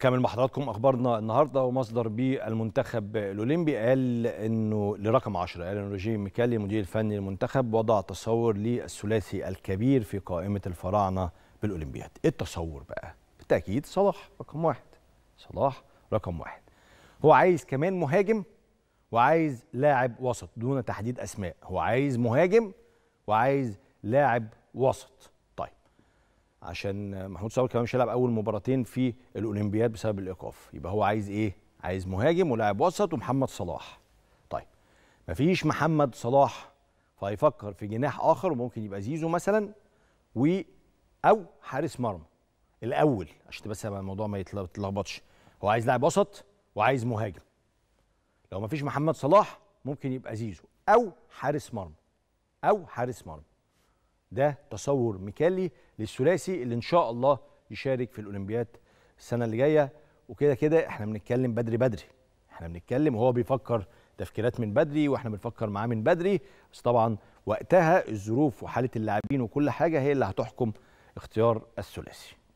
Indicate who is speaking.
Speaker 1: كامل مع حضراتكم اخبارنا النهارده ومصدر بالمنتخب الاولمبي قال انه لرقم 10 قال ان روجيه ميكالي المدير الفني للمنتخب وضع تصور للثلاثي الكبير في قائمه الفراعنه بالاولمبياد إيه التصور بقى بالتاكيد صلاح رقم واحد صلاح رقم واحد هو عايز كمان مهاجم وعايز لاعب وسط دون تحديد اسماء هو عايز مهاجم وعايز لاعب وسط عشان محمود صلاح كمان مش هيلعب اول مباراتين في الاولمبياد بسبب الايقاف يبقى هو عايز ايه عايز مهاجم ولاعب وسط ومحمد صلاح طيب مفيش محمد صلاح فهيفكر في جناح اخر وممكن يبقى زيزو مثلا و او حارس مرمى الاول عشان بس الموضوع ما يتلخبطش هو عايز لاعب وسط وعايز مهاجم لو مفيش محمد صلاح ممكن يبقى زيزو او حارس مرمى او حارس مرمى ده تصور ميكالي للثلاثي اللي ان شاء الله يشارك في الاولمبياد السنه اللي جايه وكده كده احنا بنتكلم بدري بدري احنا بنتكلم وهو بيفكر تفكيرات من بدري واحنا بنفكر معاه من بدري بس طبعا وقتها الظروف وحاله اللاعبين وكل حاجه هي اللي هتحكم اختيار الثلاثي